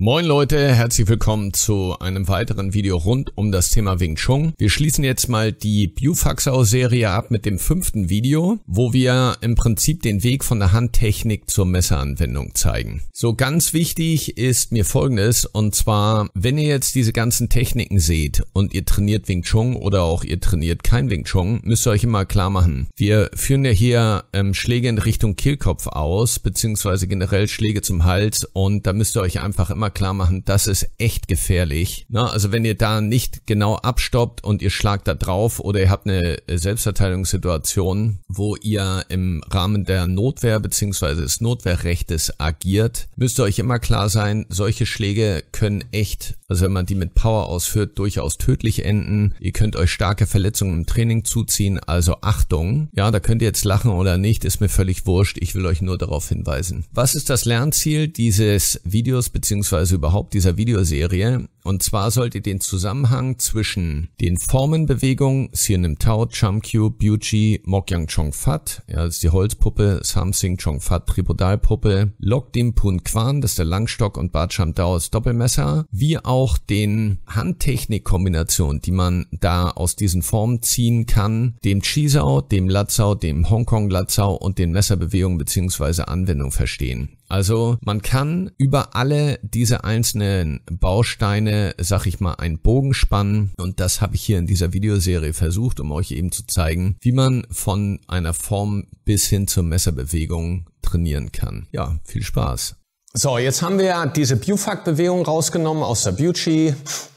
Moin Leute, herzlich willkommen zu einem weiteren Video rund um das Thema Wing Chun. Wir schließen jetzt mal die Biofaxau-Serie ab mit dem fünften Video, wo wir im Prinzip den Weg von der Handtechnik zur Messeranwendung zeigen. So ganz wichtig ist mir folgendes, und zwar, wenn ihr jetzt diese ganzen Techniken seht und ihr trainiert Wing Chun oder auch ihr trainiert kein Wing Chun, müsst ihr euch immer klar machen. Wir führen ja hier ähm, Schläge in Richtung Kehlkopf aus, beziehungsweise generell Schläge zum Hals und da müsst ihr euch einfach immer mal klar machen, das ist echt gefährlich. Na, also wenn ihr da nicht genau abstoppt und ihr schlagt da drauf oder ihr habt eine äh, Selbstverteidigungssituation, wo ihr im Rahmen der Notwehr beziehungsweise des Notwehrrechtes agiert, müsst ihr euch immer klar sein, solche Schläge können echt, also wenn man die mit Power ausführt, durchaus tödlich enden. Ihr könnt euch starke Verletzungen im Training zuziehen, also Achtung. Ja, da könnt ihr jetzt lachen oder nicht, ist mir völlig wurscht. Ich will euch nur darauf hinweisen. Was ist das Lernziel dieses Videos beziehungsweise also überhaupt dieser Videoserie, und zwar sollt ihr den Zusammenhang zwischen den Formenbewegungen Sienim Tao, Chumkyu, Buji, Mokyang Chongfat, ja, das ist die Holzpuppe, Samsing Chong Chongfat, Tribodalpuppe, Lokdim Pun Kwan, das ist der Langstock und Bacham Dao, das Doppelmesser, wie auch den Handtechnikkombinationen, die man da aus diesen Formen ziehen kann, dem Chisao, dem Latzau, dem Hongkong-Latzau und den Messerbewegungen bzw. Anwendung verstehen. Also man kann über alle diese einzelnen Bausteine Menge, sag ich mal, einen Bogen spannen. Und das habe ich hier in dieser Videoserie versucht, um euch eben zu zeigen, wie man von einer Form bis hin zur Messerbewegung trainieren kann. Ja, viel Spaß. So, jetzt haben wir diese Bufag-Bewegung rausgenommen aus der Buchi,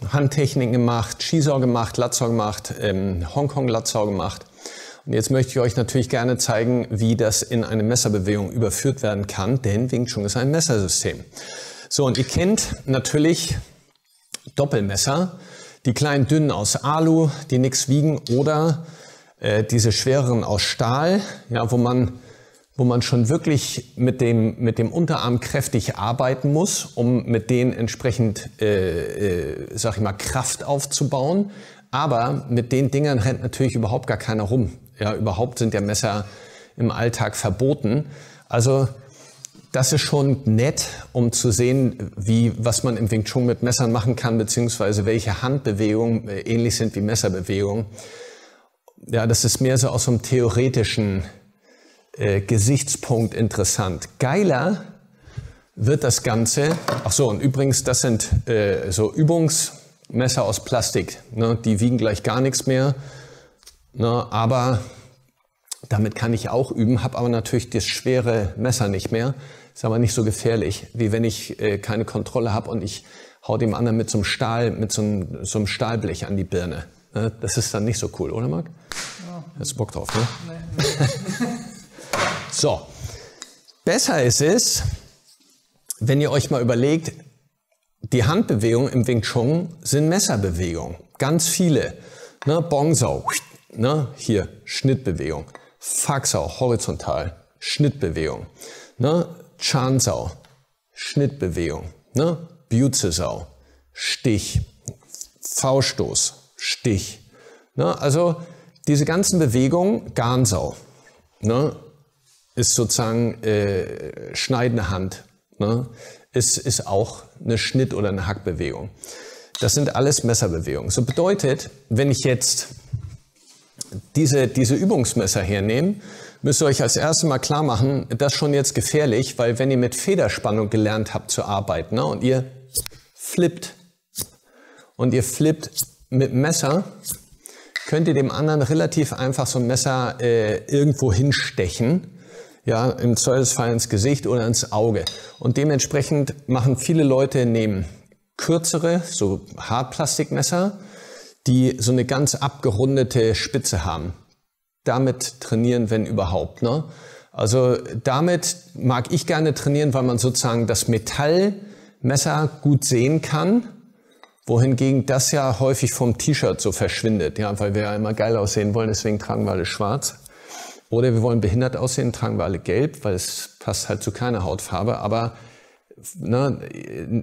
Handtechniken gemacht, Chisor gemacht, Latzor gemacht, ähm, Hongkong-Latzor gemacht. Und jetzt möchte ich euch natürlich gerne zeigen, wie das in eine Messerbewegung überführt werden kann, denn Wing Chun ist ein Messersystem. So, und ihr kennt natürlich Doppelmesser, die kleinen dünnen aus Alu, die nichts wiegen, oder äh, diese schwereren aus Stahl, ja, wo man wo man schon wirklich mit dem, mit dem Unterarm kräftig arbeiten muss, um mit denen entsprechend, äh, äh, sag ich mal, Kraft aufzubauen. Aber mit den Dingern rennt natürlich überhaupt gar keiner rum. Ja, überhaupt sind ja Messer im Alltag verboten. Also das ist schon nett, um zu sehen, wie, was man im Wing Chun mit Messern machen kann, beziehungsweise welche Handbewegungen äh, ähnlich sind wie Messerbewegungen. Ja, das ist mehr so aus einem theoretischen äh, Gesichtspunkt interessant. Geiler wird das Ganze. Ach so, und übrigens, das sind äh, so Übungsmesser aus Plastik. Ne? Die wiegen gleich gar nichts mehr. Ne? Aber damit kann ich auch üben, habe aber natürlich das schwere Messer nicht mehr sagen wir, nicht so gefährlich, wie wenn ich äh, keine Kontrolle habe und ich hau dem anderen mit so einem Stahl, mit so einem, so einem Stahlblech an die Birne. Ne? Das ist dann nicht so cool, oder Marc? Ja. Hast du Bock drauf, ne? Nee, so. Besser ist es, wenn ihr euch mal überlegt, die Handbewegungen im Wing Chun sind Messerbewegungen. Ganz viele. Ne? Bongsau, ne? hier, Schnittbewegung. Faxau, horizontal, Schnittbewegung. Ne? Scharnsau, Schnittbewegung, ne? Büzesau, Stich, V-Stoß, Stich. Ne? Also diese ganzen Bewegungen, Garnsau, ne? ist sozusagen äh, schneidende Hand, ne? ist, ist auch eine Schnitt- oder eine Hackbewegung. Das sind alles Messerbewegungen. So bedeutet, wenn ich jetzt diese, diese Übungsmesser hernehme müsst ihr euch als erstes mal klar machen, das ist schon jetzt gefährlich, weil wenn ihr mit Federspannung gelernt habt zu arbeiten ne, und ihr flippt und ihr flippt mit Messer, könnt ihr dem anderen relativ einfach so ein Messer äh, irgendwo hinstechen. Ja, im Zweifelsfall ins Gesicht oder ins Auge. Und dementsprechend machen viele Leute nehmen kürzere, so Hartplastikmesser, die so eine ganz abgerundete Spitze haben damit trainieren, wenn überhaupt. Ne? Also damit mag ich gerne trainieren, weil man sozusagen das Metallmesser gut sehen kann, wohingegen das ja häufig vom T-Shirt so verschwindet, ja, weil wir ja immer geil aussehen wollen, deswegen tragen wir alle schwarz. Oder wir wollen behindert aussehen, tragen wir alle gelb, weil es passt halt zu keiner Hautfarbe. Aber ne,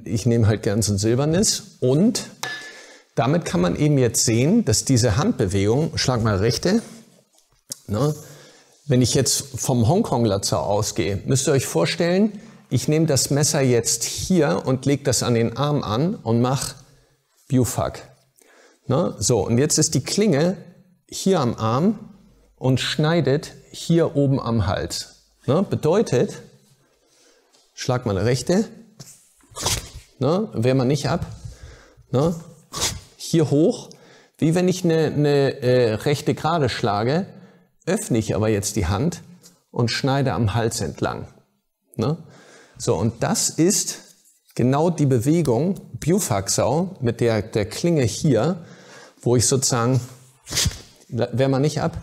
ich nehme halt gern so ein silbernes. Und damit kann man eben jetzt sehen, dass diese Handbewegung, schlag mal rechte, Ne? Wenn ich jetzt vom hongkong lazar ausgehe, müsst ihr euch vorstellen, ich nehme das Messer jetzt hier und lege das an den Arm an und mache Bufuck. Ne? So, und jetzt ist die Klinge hier am Arm und schneidet hier oben am Hals. Ne? Bedeutet, schlag mal eine rechte, ne? wehr man nicht ab, ne? hier hoch, wie wenn ich eine, eine äh, rechte gerade schlage, öffne ich aber jetzt die Hand und schneide am Hals entlang. Ne? So, und das ist genau die Bewegung, Bufaxau, mit der, der Klinge hier, wo ich sozusagen, wehr mal nicht ab,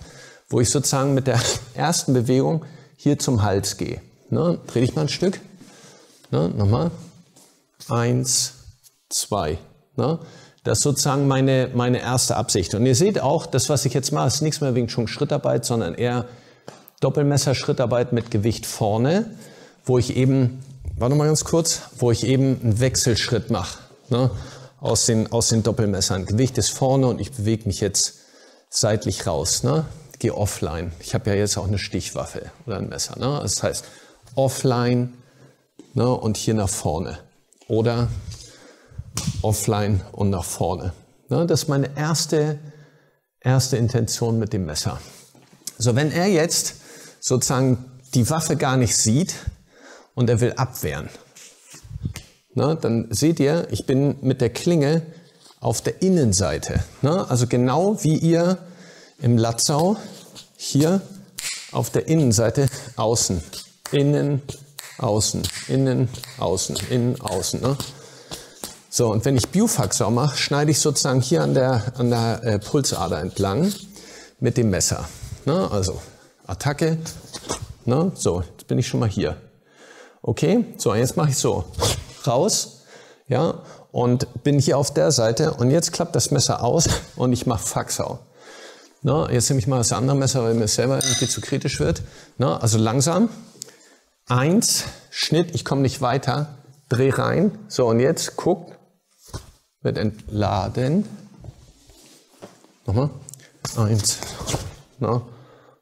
wo ich sozusagen mit der ersten Bewegung hier zum Hals gehe. Ne? Dreh dich mal ein Stück. Ne? Nochmal. Eins, zwei. Ne? Das ist sozusagen meine, meine erste Absicht. Und ihr seht auch, das, was ich jetzt mache, ist nichts mehr wegen schon Schrittarbeit, sondern eher Doppelmesser-Schrittarbeit mit Gewicht vorne, wo ich eben, warte mal ganz kurz, wo ich eben einen Wechselschritt mache. Ne? Aus, den, aus den Doppelmessern. Gewicht ist vorne und ich bewege mich jetzt seitlich raus. Ne? Gehe offline. Ich habe ja jetzt auch eine Stichwaffe oder ein Messer. Ne? Das heißt, offline ne? und hier nach vorne. Oder offline und nach vorne. Das ist meine erste, erste Intention mit dem Messer. So, wenn er jetzt sozusagen die Waffe gar nicht sieht und er will abwehren, dann seht ihr, ich bin mit der Klinge auf der Innenseite. Also genau wie ihr im Latzau hier auf der Innenseite außen, innen, außen, innen, außen, innen, außen. Ne? So, und wenn ich Biofaktor mache, schneide ich sozusagen hier an der, an der äh, Pulsader entlang mit dem Messer. Ne? Also Attacke, ne? so, jetzt bin ich schon mal hier. Okay, so, jetzt mache ich so, raus, ja, und bin hier auf der Seite und jetzt klappt das Messer aus und ich mache Faxau. Na, ne? jetzt nehme ich mal das andere Messer, weil mir selber irgendwie zu kritisch wird. Na, ne? also langsam. Eins, Schnitt, ich komme nicht weiter, dreh rein. So, und jetzt guckt wird entladen. Nochmal. Eins. Na,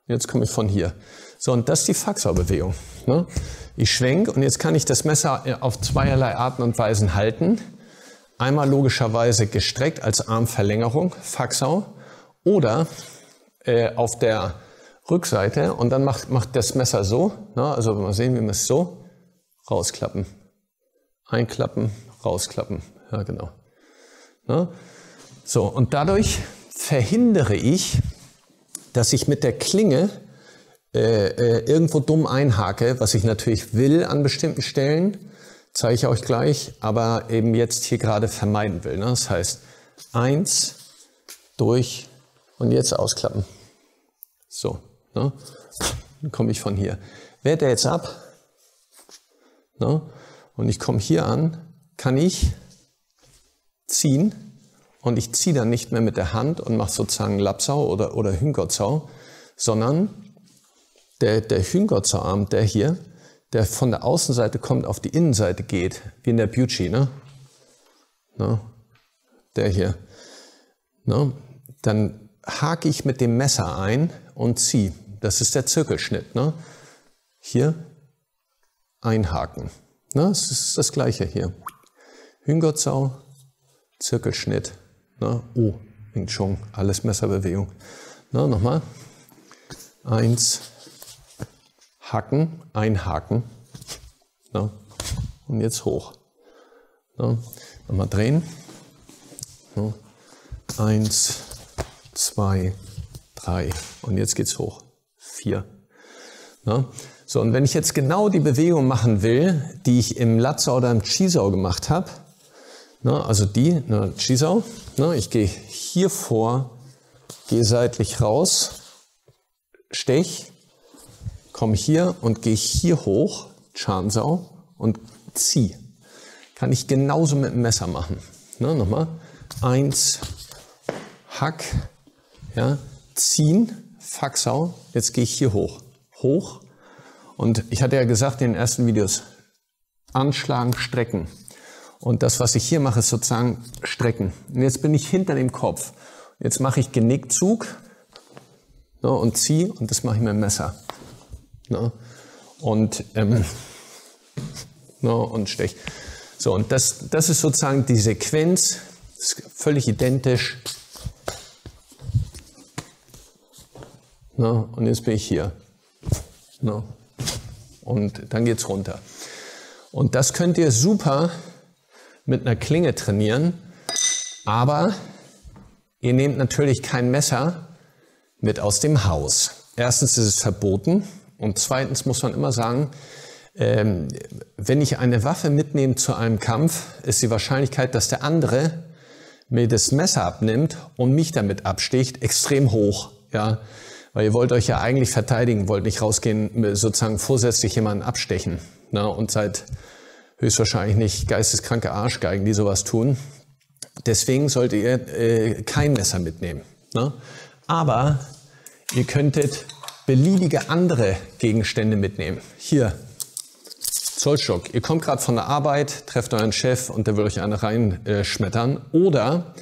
jetzt komme ich von hier. So, und das ist die Faxerbewegung. Ne? Ich schwenke und jetzt kann ich das Messer äh, auf zweierlei Arten und Weisen halten. Einmal logischerweise gestreckt als Armverlängerung, Faxau, oder äh, auf der Rückseite und dann macht, macht das Messer so, ne? also mal sehen, wie man es so, rausklappen, einklappen, rausklappen, ja genau. Ne? So, und dadurch verhindere ich, dass ich mit der Klinge äh, äh, irgendwo dumm einhake, was ich natürlich will an bestimmten Stellen, zeige ich euch gleich, aber eben jetzt hier gerade vermeiden will. Ne? Das heißt, eins durch und jetzt ausklappen. So, ne? dann komme ich von hier. Wehrt er jetzt ab ne? und ich komme hier an, kann ich ziehen und ich ziehe dann nicht mehr mit der Hand und mache sozusagen Lapsau oder, oder Hüngerzau, sondern der, der Hüngerzauarm, der hier, der von der Außenseite kommt, auf die Innenseite geht, wie in der Beauty, ne? ne? Der hier. Ne? Dann hake ich mit dem Messer ein und ziehe. Das ist der Zirkelschnitt. Ne? Hier einhaken. Ne? Das ist das gleiche hier. Hüngerzau, Zirkelschnitt. Ne? Oh, Wing Chun, alles Messerbewegung. Ne? Nochmal. Eins, hacken, einhaken. Ne? Und jetzt hoch. Ne? Nochmal drehen. Ne? Eins, zwei, drei. Und jetzt geht's hoch. Vier. Ne? So, und wenn ich jetzt genau die Bewegung machen will, die ich im Latzer oder im Chisau gemacht habe, na, also die, na, Chisau, na, ich gehe hier vor, gehe seitlich raus, stech, komme hier und gehe hier hoch, Chansau, und ziehe. Kann ich genauso mit dem Messer machen. Na, nochmal. Eins, Hack, ja, ziehen, Faxau, jetzt gehe ich hier hoch. Hoch. Und ich hatte ja gesagt in den ersten Videos, anschlagen, strecken. Und das, was ich hier mache, ist sozusagen strecken. Und jetzt bin ich hinter dem Kopf. Jetzt mache ich Genickzug ne, und ziehe und das mache ich mit dem Messer. Ne, und, ähm, ne, und stech. So, und das, das ist sozusagen die Sequenz, ist völlig identisch. Ne, und jetzt bin ich hier. Ne, und dann geht es runter. Und das könnt ihr super mit einer Klinge trainieren, aber ihr nehmt natürlich kein Messer mit aus dem Haus. Erstens ist es verboten und zweitens muss man immer sagen, ähm, wenn ich eine Waffe mitnehme zu einem Kampf, ist die Wahrscheinlichkeit, dass der andere mir das Messer abnimmt und mich damit absticht, extrem hoch. Ja? Weil ihr wollt euch ja eigentlich verteidigen, wollt nicht rausgehen, sozusagen vorsätzlich jemanden abstechen. Ne? Und seid höchstwahrscheinlich nicht geisteskranke Arschgeigen, die sowas tun. Deswegen solltet ihr äh, kein Messer mitnehmen. Ne? Aber ihr könntet beliebige andere Gegenstände mitnehmen. Hier, Zollstock. Ihr kommt gerade von der Arbeit, trefft euren Chef und der will euch eine reinschmettern. Äh, oder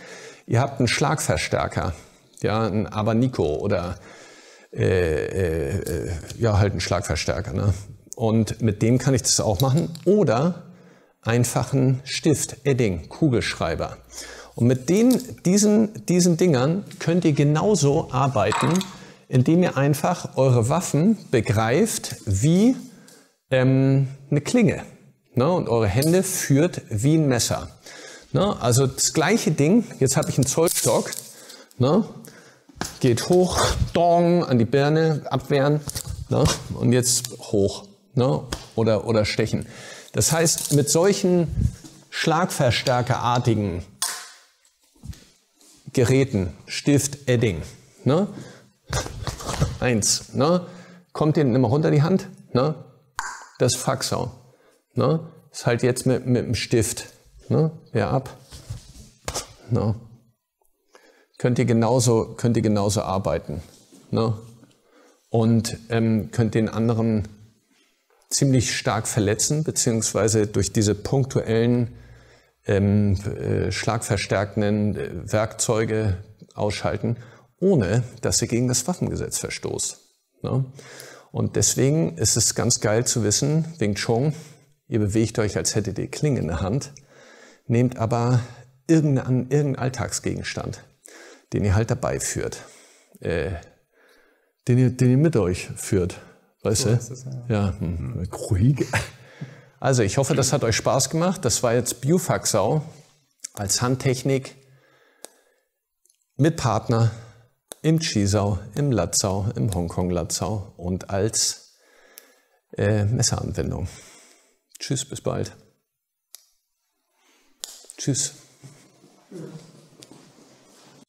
ihr habt einen Schlagverstärker, ja, ein Abanico oder äh, äh, äh, ja, halt einen Schlagverstärker. Ne? Und mit dem kann ich das auch machen. Oder einfachen Stift, Edding, Kugelschreiber. Und mit den, diesen, diesen Dingern könnt ihr genauso arbeiten, indem ihr einfach eure Waffen begreift wie ähm, eine Klinge. Ne? Und eure Hände führt wie ein Messer. Ne? Also das gleiche Ding, jetzt habe ich einen Zollstock, ne? geht hoch, dong, an die Birne, abwehren ne? und jetzt hoch ne? oder, oder stechen. Das heißt, mit solchen schlagverstärkerartigen Geräten, Stift, Edding, ne? Eins, ne? Kommt denen immer runter die Hand, ne? Das Faxau, ne? Ist halt jetzt mit, mit dem Stift, ne? Ja, ab, ne? Könnt ihr genauso, könnt ihr genauso arbeiten, ne? Und ähm, könnt den anderen ziemlich stark verletzen, beziehungsweise durch diese punktuellen ähm, äh, schlagverstärkenden äh, Werkzeuge ausschalten, ohne dass sie gegen das Waffengesetz verstoßt. Ne? Und deswegen ist es ganz geil zu wissen, Wing Chun, ihr bewegt euch, als hättet ihr Klinge in der Hand, nehmt aber irgendeinen, irgendeinen Alltagsgegenstand, den ihr halt dabei führt, äh, den, ihr, den ihr mit euch führt Weißt du? Es, ja, ja mhm. ruhig. Also, ich hoffe, das hat euch Spaß gemacht. Das war jetzt Biofaxau als Handtechnik mit Partner im Chisau, im Latzau, im Hongkong-Latzau und als äh, Messeranwendung. Tschüss, bis bald. Tschüss.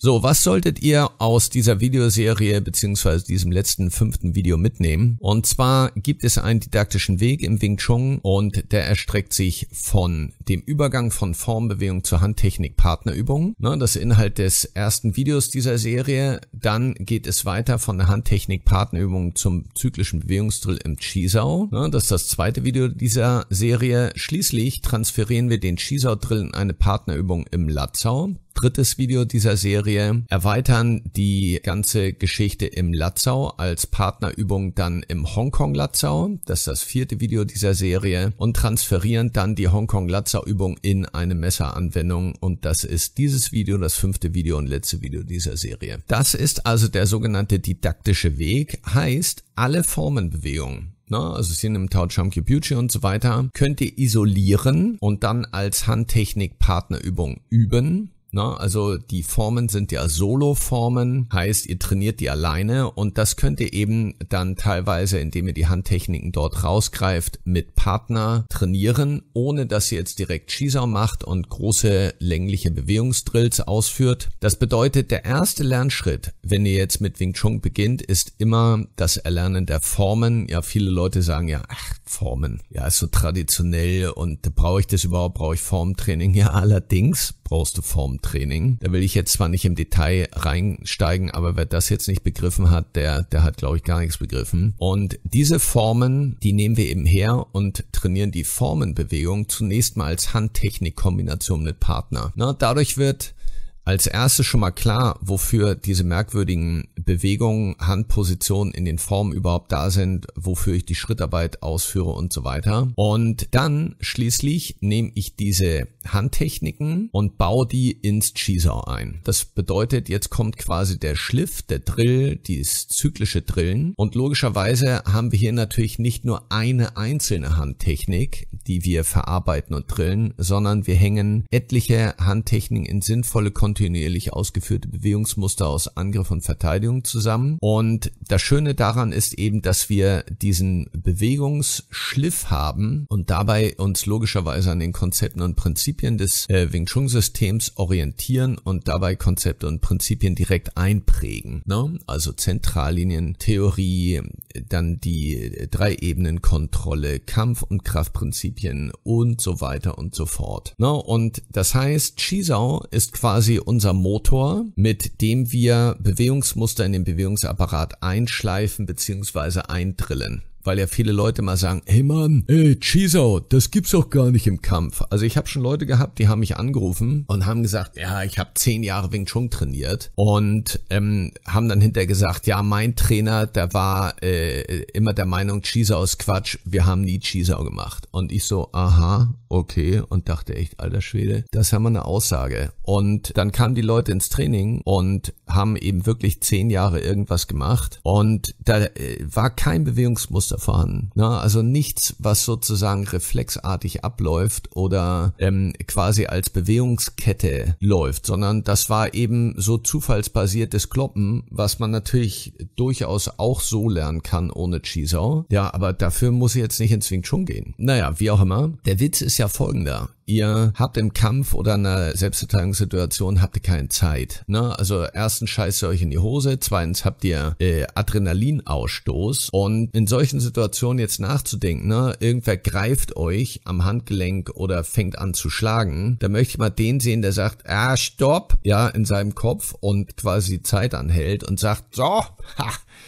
So, was solltet ihr aus dieser Videoserie beziehungsweise diesem letzten fünften Video mitnehmen? Und zwar gibt es einen didaktischen Weg im Wing Chun und der erstreckt sich von dem Übergang von Formbewegung zur Handtechnik Partnerübung. Ne, das Inhalt des ersten Videos dieser Serie. Dann geht es weiter von der Handtechnik Partnerübung zum zyklischen Bewegungsdrill im Chisau. Ne, das ist das zweite Video dieser Serie. Schließlich transferieren wir den Chisau Drill in eine Partnerübung im Latzau drittes Video dieser Serie, erweitern die ganze Geschichte im Latzau als Partnerübung dann im Hongkong-Latzau, das ist das vierte Video dieser Serie, und transferieren dann die Hongkong-Latzau-Übung in eine Messeranwendung und das ist dieses Video, das fünfte Video und letzte Video dieser Serie. Das ist also der sogenannte didaktische Weg, heißt alle Formenbewegungen ne, also Sin im Tao Cham Kyubuchi und so weiter, könnt ihr isolieren und dann als Handtechnik-Partnerübung üben Ne? Also die Formen sind ja Solo-Formen, heißt ihr trainiert die alleine und das könnt ihr eben dann teilweise, indem ihr die Handtechniken dort rausgreift, mit Partner trainieren, ohne dass ihr jetzt direkt Schießer macht und große längliche Bewegungsdrills ausführt. Das bedeutet, der erste Lernschritt, wenn ihr jetzt mit Wing Chun beginnt, ist immer das Erlernen der Formen. Ja, viele Leute sagen ja, ach, Formen, ja, ist so traditionell und brauche ich das überhaupt, brauche ich Formtraining? Ja, allerdings brauchst du vorm Da will ich jetzt zwar nicht im Detail reinsteigen, aber wer das jetzt nicht begriffen hat, der, der hat, glaube ich, gar nichts begriffen. Und diese Formen, die nehmen wir eben her und trainieren die Formenbewegung zunächst mal als Handtechnik-Kombination mit Partner. Na, dadurch wird als erstes schon mal klar, wofür diese merkwürdigen Bewegungen, Handpositionen in den Formen überhaupt da sind, wofür ich die Schrittarbeit ausführe und so weiter. Und dann schließlich nehme ich diese Handtechniken und baue die ins Cheesaw ein. Das bedeutet, jetzt kommt quasi der Schliff, der Drill, dieses zyklische Drillen. Und logischerweise haben wir hier natürlich nicht nur eine einzelne Handtechnik, die wir verarbeiten und drillen, sondern wir hängen etliche Handtechniken in sinnvolle Kon kontinuierlich ausgeführte Bewegungsmuster aus Angriff und Verteidigung zusammen. Und das Schöne daran ist eben, dass wir diesen Bewegungsschliff haben und dabei uns logischerweise an den Konzepten und Prinzipien des äh, Wing Chun Systems orientieren und dabei Konzepte und Prinzipien direkt einprägen. Ne? Also Zentrallinien, dann die drei Ebenen Kontrolle, Kampf- und Kraftprinzipien und so weiter und so fort. Ne? Und das heißt, Chisau ist quasi wir unser Motor, mit dem wir Bewegungsmuster in den Bewegungsapparat einschleifen bzw. eindrillen weil ja viele Leute mal sagen, hey Mann, ey Chisau, das gibt's doch gar nicht im Kampf. Also ich habe schon Leute gehabt, die haben mich angerufen und haben gesagt, ja, ich habe zehn Jahre Wing Chun trainiert und ähm, haben dann hinterher gesagt, ja, mein Trainer, der war äh, immer der Meinung, Chisau ist Quatsch, wir haben nie Chisau gemacht. Und ich so, aha, okay, und dachte echt, alter Schwede, das haben wir eine Aussage. Und dann kamen die Leute ins Training und haben eben wirklich zehn Jahre irgendwas gemacht und da äh, war kein Bewegungsmuster Muster Ne? Also nichts, was sozusagen reflexartig abläuft oder ähm, quasi als Bewegungskette läuft, sondern das war eben so zufallsbasiertes Kloppen, was man natürlich durchaus auch so lernen kann ohne Chisau. Ja, aber dafür muss ich jetzt nicht ins Wing Chun gehen. Naja, wie auch immer. Der Witz ist ja folgender ihr habt im Kampf oder in einer Selbstverteidigungssituation habt ihr keine Zeit. Ne? Also erstens scheißt ihr euch in die Hose, zweitens habt ihr äh, Adrenalinausstoß und in solchen Situationen jetzt nachzudenken, ne? irgendwer greift euch am Handgelenk oder fängt an zu schlagen, da möchte ich mal den sehen, der sagt, ah, stopp, ja, in seinem Kopf und quasi Zeit anhält und sagt, so, ha,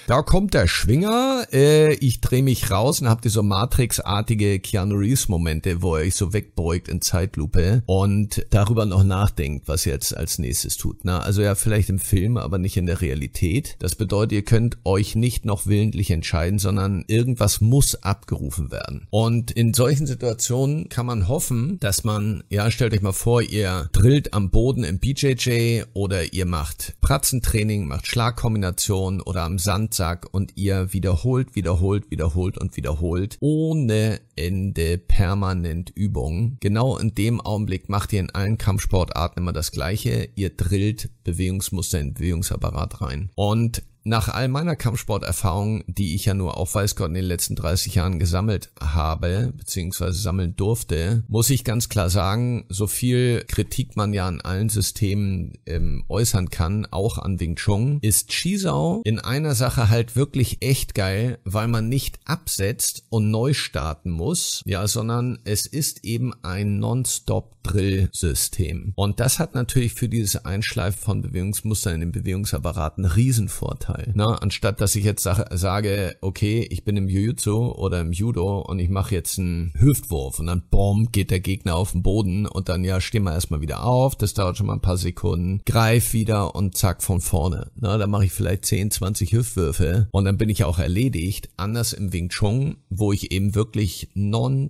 da kommt der Schwinger, äh, ich drehe mich raus und habt ihr so Matrix-artige Keanu Reeves-Momente, wo er euch so wegbeugt in Zeitlupe und darüber noch nachdenkt, was ihr jetzt als nächstes tut. Na, ne? also ja, vielleicht im Film, aber nicht in der Realität. Das bedeutet, ihr könnt euch nicht noch willentlich entscheiden, sondern irgendwas muss abgerufen werden. Und in solchen Situationen kann man hoffen, dass man, ja, stellt euch mal vor, ihr drillt am Boden im BJJ oder ihr macht Pratzentraining, macht Schlagkombination oder am Sandsack und ihr wiederholt, wiederholt, wiederholt und wiederholt ohne Ende permanent Übungen. Genau genau in dem Augenblick macht ihr in allen Kampfsportarten immer das Gleiche. Ihr drillt Bewegungsmuster in Bewegungsapparat rein. Und nach all meiner Kampfsporterfahrung, die ich ja nur auf Weißgott in den letzten 30 Jahren gesammelt habe, beziehungsweise sammeln durfte, muss ich ganz klar sagen, so viel Kritik man ja an allen Systemen ähm, äußern kann, auch an Wing Chun, ist Chisau in einer Sache halt wirklich echt geil, weil man nicht absetzt und neu starten muss, ja, sondern es ist eben ein Non-Stop-Drill-System. Und das hat natürlich für dieses Einschleifen von Bewegungsmustern in den Bewegungsapparaten Riesenvorteil. Teil. Na, ne? anstatt dass ich jetzt sage, okay, ich bin im Jiu-Jitsu oder im Judo und ich mache jetzt einen Hüftwurf und dann bomb geht der Gegner auf den Boden und dann ja, steh mal erstmal wieder auf, das dauert schon mal ein paar Sekunden, greif wieder und zack von vorne. Na, ne? dann mache ich vielleicht 10, 20 Hüftwürfe und dann bin ich auch erledigt. Anders im Wing Chun, wo ich eben wirklich non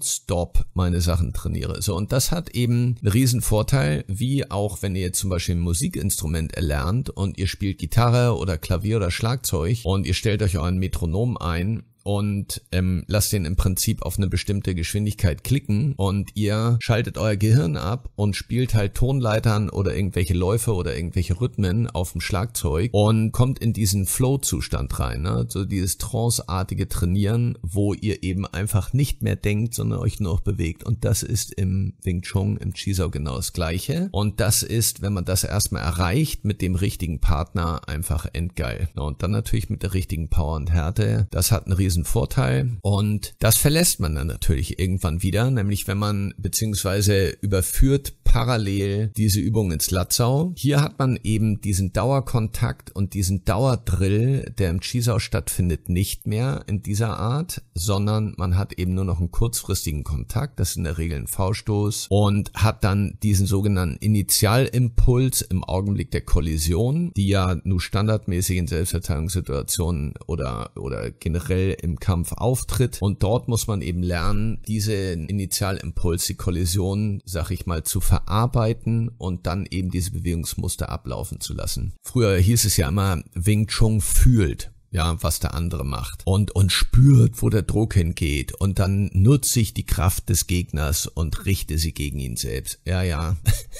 meine Sachen trainiere. So, und das hat eben einen riesen Vorteil, wie auch wenn ihr jetzt zum Beispiel ein Musikinstrument erlernt und ihr spielt Gitarre oder Klavier oder Schlagzeug und ihr stellt euch euren Metronom ein und ähm, lasst den im Prinzip auf eine bestimmte Geschwindigkeit klicken und ihr schaltet euer Gehirn ab und spielt halt Tonleitern oder irgendwelche Läufe oder irgendwelche Rhythmen auf dem Schlagzeug und kommt in diesen Flow-Zustand rein, ne? so dieses tranceartige Trainieren, wo ihr eben einfach nicht mehr denkt, sondern euch nur noch bewegt und das ist im Wing Chun, im Chisau genau das gleiche und das ist, wenn man das erstmal erreicht, mit dem richtigen Partner einfach endgeil. Und dann natürlich mit der richtigen Power und Härte, das hat einen riesen diesen Vorteil und das verlässt man dann natürlich irgendwann wieder, nämlich wenn man beziehungsweise überführt parallel diese Übung ins Latzau. Hier hat man eben diesen Dauerkontakt und diesen Dauerdrill, der im Chiesau stattfindet, nicht mehr in dieser Art, sondern man hat eben nur noch einen kurzfristigen Kontakt, das ist in der Regel ein V-Stoß und hat dann diesen sogenannten Initialimpuls im Augenblick der Kollision, die ja nur standardmäßig in Selbstverteidigungssituationen oder, oder generell im Kampf auftritt und dort muss man eben lernen, diese Initialimpuls, die Kollision, sag ich mal, zu verantworten verarbeiten und dann eben diese Bewegungsmuster ablaufen zu lassen. Früher hieß es ja immer, Wing Chun fühlt ja, was der andere macht und, und spürt, wo der Druck hingeht und dann nutze ich die Kraft des Gegners und richte sie gegen ihn selbst. Ja, ja.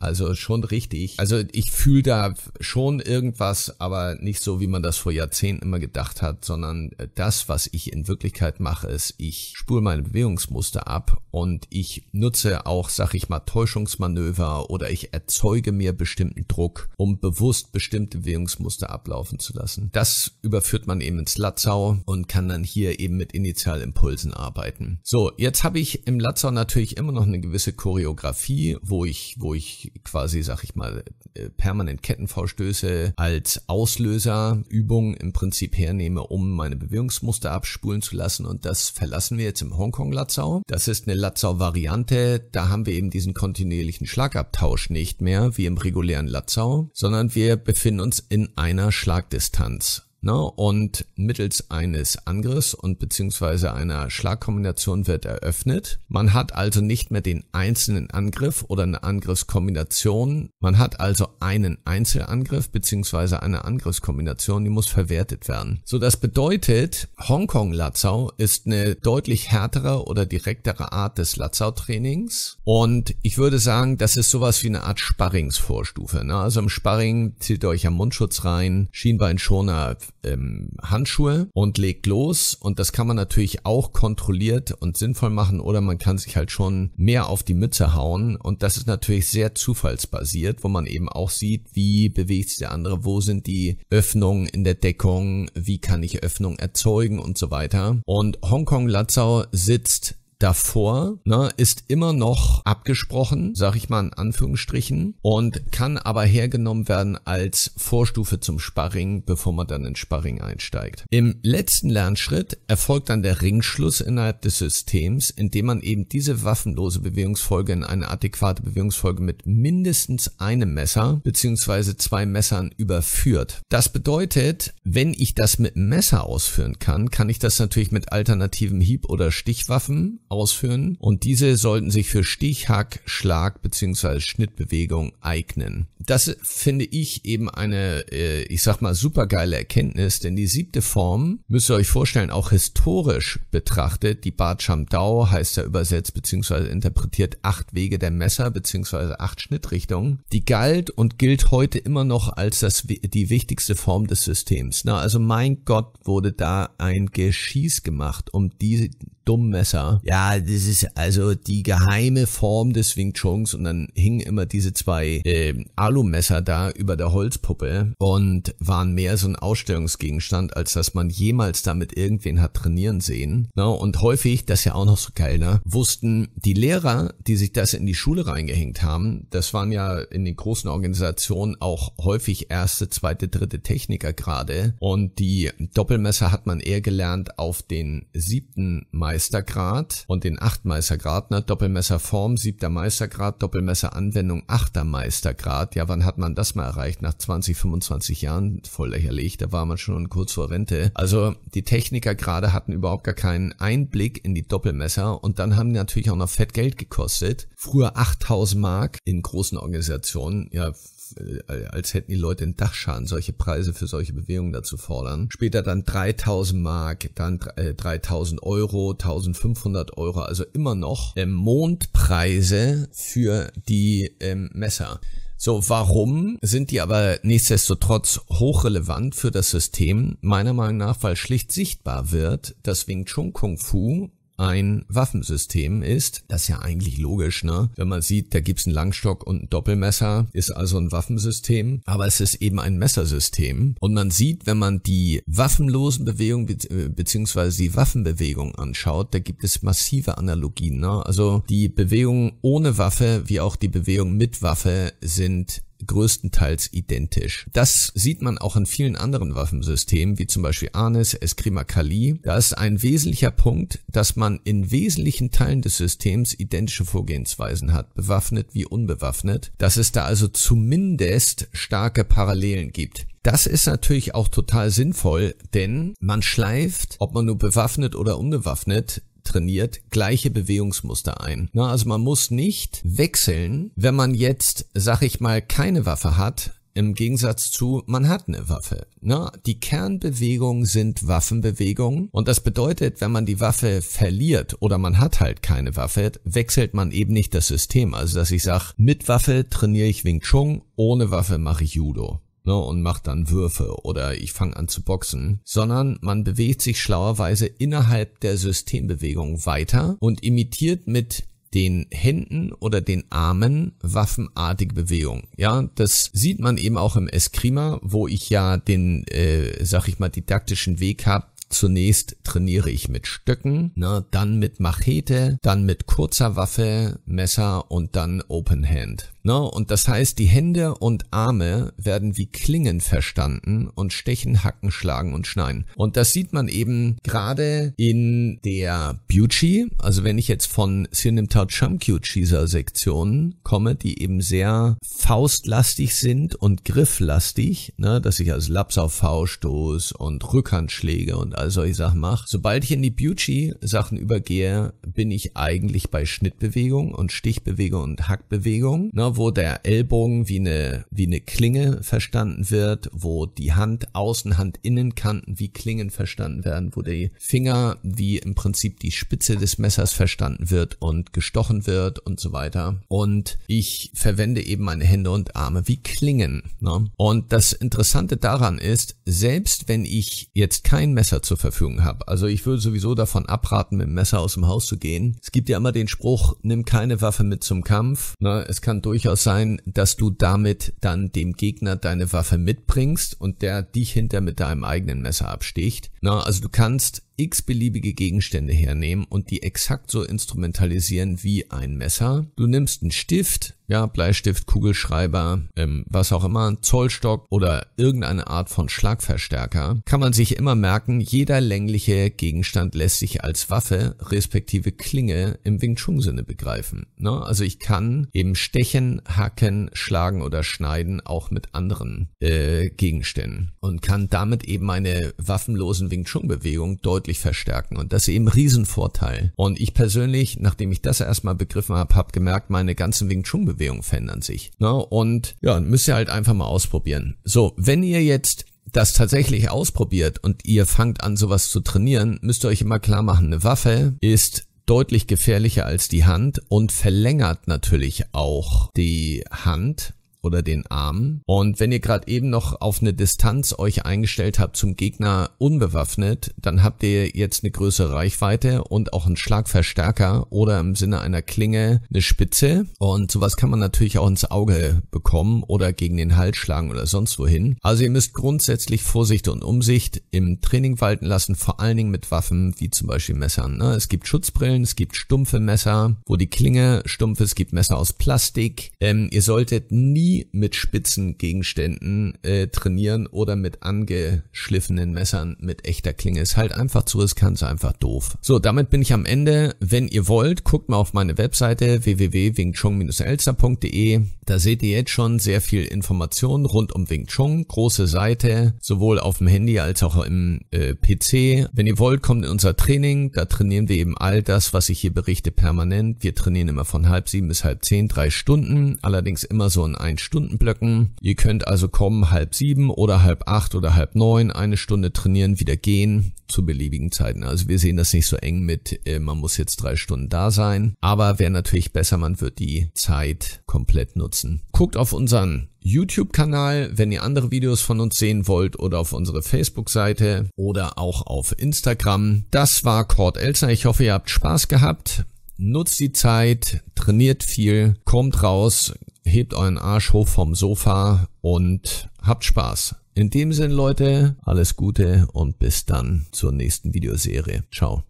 Also schon richtig. Also ich fühle da schon irgendwas, aber nicht so, wie man das vor Jahrzehnten immer gedacht hat, sondern äh, das, was ich in Wirklichkeit mache, ist, ich spule meine Bewegungsmuster ab und ich nutze auch, sag ich mal, Täuschungsmanöver oder ich erzeuge mir bestimmten Druck, um bewusst bestimmte Bewegungsmuster ablaufen zu lassen. Das überführt man eben ins Latzau und kann dann hier eben mit Initialimpulsen arbeiten. So, jetzt habe ich im Latzau natürlich immer noch eine gewisse Choreografie, wo ich, wo ich quasi, sag ich mal, äh, permanent Kettenvorstöße als Auslöserübung im Prinzip hernehme, um meine Bewegungsmuster abspulen zu lassen. Und das verlassen wir jetzt im Hongkong-Latzau. Das ist eine Latzau-Variante. Da haben wir eben diesen kontinuierlichen Schlagabtausch nicht mehr, wie im regulären Latzau, sondern wir befinden uns in einer Schlagdistanz. Ne? Und mittels eines Angriffs und beziehungsweise einer Schlagkombination wird eröffnet. Man hat also nicht mehr den einzelnen Angriff oder eine Angriffskombination. Man hat also einen Einzelangriff beziehungsweise eine Angriffskombination, die muss verwertet werden. So, das bedeutet, Hongkong-Latzau ist eine deutlich härtere oder direktere Art des Latzau-Trainings. Und ich würde sagen, das ist sowas wie eine Art Sparringsvorstufe. Ne? Also im Sparring zieht ihr euch am Mundschutz rein, Schienbeinschoner ähm, Handschuhe und legt los. Und das kann man natürlich auch kontrolliert und sinnvoll machen oder man kann sich halt schon mehr auf die Mütze hauen. Und das ist natürlich sehr zufallsbasiert, wo man eben auch sieht, wie bewegt sich der andere, wo sind die Öffnungen in der Deckung, wie kann ich Öffnung erzeugen und so weiter. Und Hongkong-Latzau sitzt davor ne, ist immer noch abgesprochen, sag ich mal in Anführungsstrichen, und kann aber hergenommen werden als Vorstufe zum Sparring, bevor man dann in Sparring einsteigt. Im letzten Lernschritt erfolgt dann der Ringschluss innerhalb des Systems, indem man eben diese waffenlose Bewegungsfolge in eine adäquate Bewegungsfolge mit mindestens einem Messer bzw. zwei Messern überführt. Das bedeutet, wenn ich das mit Messer ausführen kann, kann ich das natürlich mit alternativen Hieb- oder Stichwaffen ausführen und diese sollten sich für Stichhack, Schlag bzw. Schnittbewegung eignen. Das finde ich eben eine, äh, ich sag mal, supergeile Erkenntnis, denn die siebte Form, müsst ihr euch vorstellen, auch historisch betrachtet, die Barcham Dao heißt ja übersetzt bzw. interpretiert acht Wege der Messer bzw. acht Schnittrichtungen, die galt und gilt heute immer noch als das, die wichtigste Form des Systems. Na, ne? also mein Gott wurde da ein Geschieß gemacht, um diese dummen Messer. Ja, das ist also die geheime Form des Wing Chungs und dann hingen immer diese zwei äh, Alumesser da über der Holzpuppe und waren mehr so ein Ausstellungsgegenstand, als dass man jemals damit irgendwen hat trainieren sehen. Na, ne? und häufig, das ist ja auch noch so geil, ne, wussten die Lehrer, die sich das in die Schule reingehängt haben, das waren ja in den großen Organisationen auch häufig erste, zweite, dritte Techniker gerade und die Doppelmesser hat man eher gelernt auf den siebten Meister Meistergrad und den Achtmeistergrad, ne? Doppelmesserform, siebter Meistergrad, Doppelmesseranwendung, achter Meistergrad. Ja, wann hat man das mal erreicht? Nach 20, 25 Jahren, voll lächerlich, da war man schon kurz vor Rente. Also die Techniker gerade hatten überhaupt gar keinen Einblick in die Doppelmesser und dann haben die natürlich auch noch fett Geld gekostet. Früher 8000 Mark in großen Organisationen, ja, äh, als, hätten die Leute einen Dachschaden, solche Preise für solche Bewegungen dazu fordern. Später dann 3000 Mark, dann 3000 äh, Euro, 1500 Euro, also immer noch ähm, Mondpreise für die ähm, Messer. So, warum sind die aber nichtsdestotrotz hochrelevant für das System? Meiner Meinung nach, weil schlicht sichtbar wird, dass Wing Chun Kung Fu ein Waffensystem ist. Das ist ja eigentlich logisch, ne? Wenn man sieht, da gibt's einen Langstock und ein Doppelmesser, ist also ein Waffensystem, aber es ist eben ein Messersystem. Und man sieht, wenn man die waffenlosen Bewegungen be beziehungsweise die Waffenbewegung anschaut, da gibt es massive Analogien. Ne? Also die Bewegungen ohne Waffe wie auch die Bewegungen mit Waffe sind größtenteils identisch. Das sieht man auch an vielen anderen Waffensystemen, wie zum Beispiel Arnis, Eskrima Kali. Da ist ein wesentlicher Punkt, dass man in wesentlichen Teilen des Systems identische Vorgehensweisen hat, bewaffnet wie unbewaffnet, dass es da also zumindest starke Parallelen gibt. Das ist natürlich auch total sinnvoll, denn man schleift, ob man nur bewaffnet oder unbewaffnet, trainiert, gleiche Bewegungsmuster ein. Na, also man muss nicht wechseln, wenn man jetzt, sag ich mal, keine Waffe hat, im Gegensatz zu, man hat eine Waffe. Na, die Kernbewegungen sind Waffenbewegungen und das bedeutet, wenn man die Waffe verliert oder man hat halt keine Waffe, wechselt man eben nicht das System. Also dass ich sage, mit Waffe trainiere ich Wing Chun, ohne Waffe mache ich Judo ne, und macht dann Würfe oder ich fange an zu boxen, sondern man bewegt sich schlauerweise innerhalb der Systembewegung weiter und imitiert mit den Händen oder den Armen waffenartige Bewegung. Ja, das sieht man eben auch im Eskrima, wo ich ja den, äh, sag ich mal, didaktischen Weg habe, Zunächst trainiere ich mit Stöcken, ne, dann mit Machete, dann mit kurzer Waffe, Messer und dann Open Hand. Ne? Und das heißt, die Hände und Arme werden wie Klingen verstanden und stechen, hacken, schlagen und schneiden. Und das sieht man eben gerade in der Beauty, also wenn ich jetzt von Sinimtao Cheeser Sektionen komme, die eben sehr faustlastig sind und grifflastig, ne? dass ich also Laps auf Fauststoß und Rückhandschläge und all solche Sachen mache. Sobald ich in die Beauty Sachen übergehe, bin ich eigentlich bei Schnittbewegung und Stichbewegung und Hackbewegung. Ne? wo der Ellbogen wie eine, wie eine Klinge verstanden wird, wo die Hand, Außenhand, Innenkanten wie Klingen verstanden werden, wo die Finger wie im Prinzip die Spitze des Messers verstanden wird und gestochen wird und so weiter. Und ich verwende eben meine Hände und Arme wie Klingen. Ne? Und das Interessante daran ist, selbst wenn ich jetzt kein Messer zur Verfügung habe, also ich würde sowieso davon abraten, mit dem Messer aus dem Haus zu gehen. Es gibt ja immer den Spruch, nimm keine Waffe mit zum Kampf. Ne? Es kann durch durchaus sein, dass du damit dann dem Gegner deine Waffe mitbringst und der dich hinter mit deinem eigenen Messer absticht. Na, also du kannst x-beliebige Gegenstände hernehmen und die exakt so instrumentalisieren wie ein Messer. Du nimmst einen Stift, ja, Bleistift, Kugelschreiber, ähm, was auch immer, Zollstock oder irgendeine Art von Schlagverstärker, kann man sich immer merken, jeder längliche Gegenstand lässt sich als Waffe respektive Klinge im Wing Chun Sinne begreifen. Ne? Also ich kann eben stechen, hacken, schlagen oder schneiden auch mit anderen äh, Gegenständen und kann damit eben meine waffenlosen Wing Chun bewegung deutlich wirklich verstärken und das ist eben Riesenvorteil. Und ich persönlich, nachdem ich das erstmal begriffen habe, habe gemerkt, meine ganzen Wing Chun Bewegungen verändern sich. Ne? Und ja, müsst ihr halt einfach mal ausprobieren. So, wenn ihr jetzt das tatsächlich ausprobiert und ihr fangt an, sowas zu trainieren, müsst ihr euch immer klar machen, eine Waffe ist deutlich gefährlicher als die Hand und verlängert natürlich auch die Hand oder den Arm. Und wenn ihr gerade eben noch auf eine Distanz euch eingestellt habt zum Gegner unbewaffnet, dann habt ihr jetzt eine größere Reichweite und auch einen Schlagverstärker oder im Sinne einer Klinge eine Spitze. Und sowas kann man natürlich auch ins Auge bekommen oder gegen den Hals schlagen oder sonst wohin. Also ihr müsst grundsätzlich Vorsicht und Umsicht im Training walten lassen, vor allen Dingen mit Waffen wie zum Beispiel Messern. Ne? Es gibt Schutzbrillen, es gibt stumpfe Messer, wo die Klinge stumpf ist, es gibt Messer aus Plastik. Ähm, ihr solltet nie nie mit spitzen Gegenständen äh, trainieren oder mit angeschliffenen Messern mit echter Klinge. Ist halt einfach zu riskant, ist einfach doof. So, damit bin ich am Ende. Wenn ihr wollt, guckt mal auf meine Webseite www.wingchung-elster.de. Da seht ihr jetzt schon sehr viel Informationen rund um Wing Chun. Große Seite, sowohl auf dem Handy als auch im äh, PC. Wenn ihr wollt, kommt in unser Training. Da trainieren wir eben all das, was ich hier berichte, permanent. Wir trainieren immer von halb sieben bis halb zehn, drei Stunden. Allerdings immer so in ein kleinen Stundenblöcken. Ihr könnt also kommen halb sieben oder halb acht oder halb neun, eine Stunde trainieren, wieder gehen zu beliebigen Zeiten. Also wir sehen das nicht so eng mit, äh, man muss jetzt drei Stunden da sein. Aber wäre natürlich besser, man wird die Zeit komplett nutzen. Guckt auf unseren YouTube-Kanal, wenn ihr andere Videos von uns sehen wollt oder auf unsere Facebook-Seite oder auch auf Instagram. Das war Cord Elser. Ich hoffe, ihr habt Spaß gehabt. Nutzt die Zeit, trainiert viel, kommt raus, hebt euren Arsch hoch vom Sofa und habt Spaß. In dem Sinn, Leute, alles Gute und bis dann zur nächsten Videoserie. Ciao.